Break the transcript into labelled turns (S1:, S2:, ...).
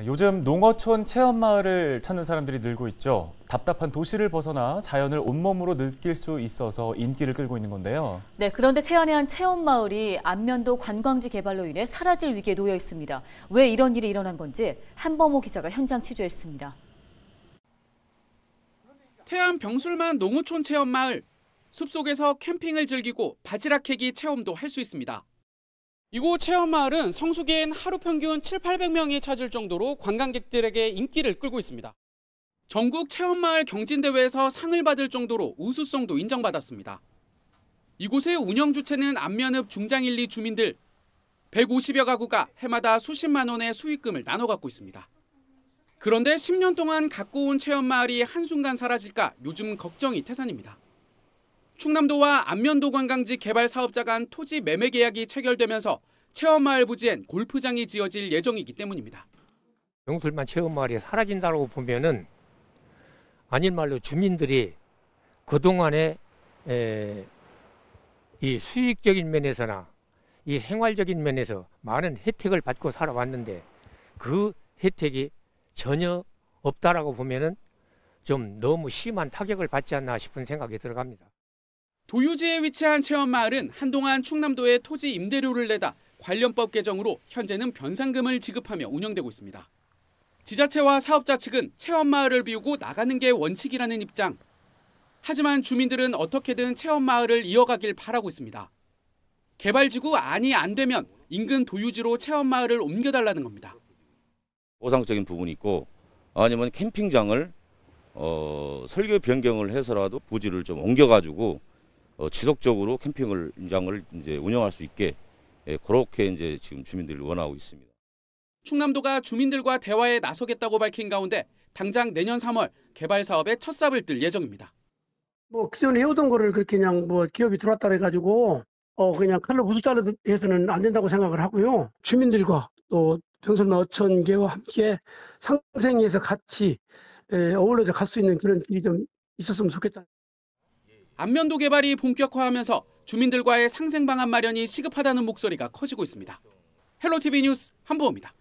S1: 아, 요즘 농어촌 체험마을을 찾는 사람들이 늘고 있죠. 답답한 도시를 벗어나 자연을 온몸으로 느낄 수 있어서 인기를 끌고 있는 건데요. 네, 그런데 태안의 한 체험마을이 안면도 관광지 개발로 인해 사라질 위기에 놓여 있습니다. 왜 이런 일이 일어난 건지 한범호 기자가 현장 취재했습니다. 태안 병술만 농어촌 체험마을. 숲속에서 캠핑을 즐기고 바지락 캐기 체험도 할 수 있습니다. 이곳 체험마을은 성수기엔 하루 평균 7, 800명이 찾을 정도로 관광객들에게 인기를 끌고 있습니다. 전국 체험마을 경진대회에서 상을 받을 정도로 우수성도 인정받았습니다. 이곳의 운영 주체는 안면읍 중장일리 주민들 150여 가구가 해마다 수십만 원의 수익금을 나눠 갖고 있습니다. 그런데 10년 동안 갖고 온 체험마을이 한순간 사라질까 요즘 걱정이 태산입니다. 충남도와 안면도 관광지 개발 사업자 간 토지 매매 계약이 체결되면서 체험마을 부지엔 골프장이 지어질 예정이기 때문입니다.
S2: 용술만 체험마을이 사라진다고 보면은 아닐 말로 주민들이 그동안에 에, 이 수익적인 면에서나 이 생활적인 면에서 많은 혜택을 받고 살아왔는데 그 혜택이 전혀 없다라고 보면은 좀 너무 심한 타격을 받지
S1: 않나 싶은 생각이 들어갑니다. 도유지에 위치한 체험마을은 한동안 충남도에 토지 임대료를 내다 관련법 개정으로 현재는 변상금을 지급하며 운영되고 있습니다. 지자체와 사업자 측은 체험마을을 비우고 나가는 게 원칙이라는 입장. 하지만 주민들은 어떻게든 체험마을을 이어가길 바라고 있습니다. 개발지구 안이 안 되면 인근 도유지로 체험마을을 옮겨달라는 겁니다.
S3: 보상적인 부분이 있고 아니면 캠핑장을 어, 설계 변경을 해서라도 부지를 좀 옮겨가지고 어, 지속적으로 캠핑장을 이제 운영할 수 있게 예, 그렇게 이제 지금 주민들이 원하고 있습니다.
S1: 충남도가 주민들과 대화에 나서겠다고 밝힌 가운데 당장 내년 3월 개발 사업에 첫 삽을 뜰 예정입니다.
S4: 뭐 기존에 해오던 거를 그렇게 그냥 뭐 기업이 들어왔다 해가지고어 그냥 칼로 부수 자르 해서는 안 된다고 생각을 하고요. 주민들과 또 평선 어천계와 함께 상생해서 같이 예, 어울려서 갈수 있는 그런 길이 좀 있었으면 좋겠다.
S1: 안면도 개발이 본격화하면서 주민들과의 상생 방안 마련이 시급하다는 목소리가 커지고 있습니다. 헬로티비 뉴스 한보입니다.